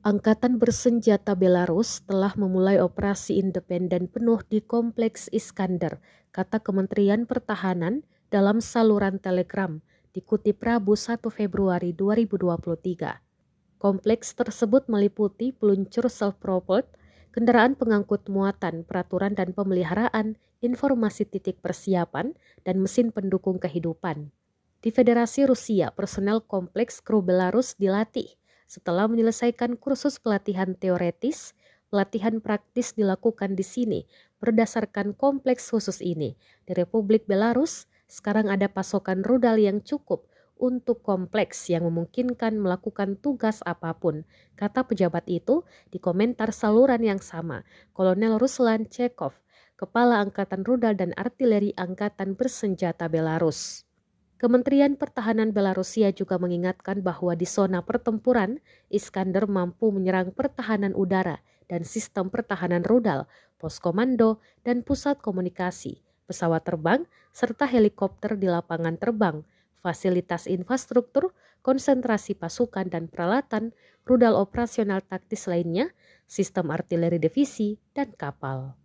Angkatan bersenjata Belarus telah memulai operasi independen penuh di Kompleks Iskander, kata Kementerian Pertahanan dalam saluran Telegram, dikutip Rabu 1 Februari 2023. Kompleks tersebut meliputi peluncur self-propelled, kendaraan pengangkut muatan, peraturan dan pemeliharaan, informasi titik persiapan, dan mesin pendukung kehidupan. Di Federasi Rusia, personel kompleks kru Belarus dilatih setelah menyelesaikan kursus pelatihan teoretis, pelatihan praktis dilakukan di sini berdasarkan kompleks khusus ini. Di Republik Belarus, sekarang ada pasokan rudal yang cukup untuk kompleks yang memungkinkan melakukan tugas apapun, kata pejabat itu di komentar saluran yang sama, Kolonel Ruslan Chekov, Kepala Angkatan Rudal dan Artileri Angkatan Bersenjata Belarus. Kementerian Pertahanan Belarusia juga mengingatkan bahwa di zona pertempuran, Iskander mampu menyerang pertahanan udara dan sistem pertahanan rudal, pos komando, dan pusat komunikasi, pesawat terbang, serta helikopter di lapangan terbang, fasilitas infrastruktur, konsentrasi pasukan dan peralatan, rudal operasional taktis lainnya, sistem artileri divisi, dan kapal.